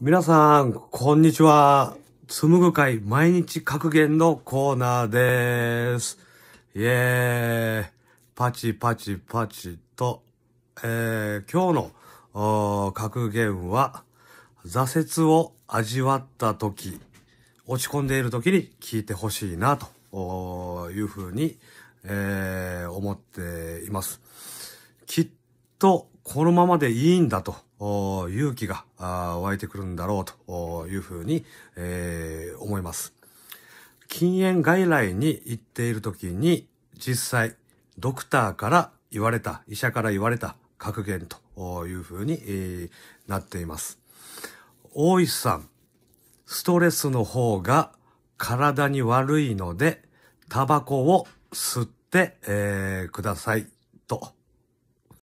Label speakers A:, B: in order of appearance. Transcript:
A: 皆さん、こんにちは。つむぐ会毎日格言のコーナーです。イェーイ。パチパチパチと、えー、今日の格言は、挫折を味わった時、落ち込んでいる時に聞いてほしいな、というふうに、えー、思っています。きっと、このままでいいんだと。勇気が湧いてくるんだろうというふうに、えー、思います。禁煙外来に行っている時に実際ドクターから言われた、医者から言われた格言というふうに、えー、なっています。大石さん、ストレスの方が体に悪いので、タバコを吸って、えー、ください。と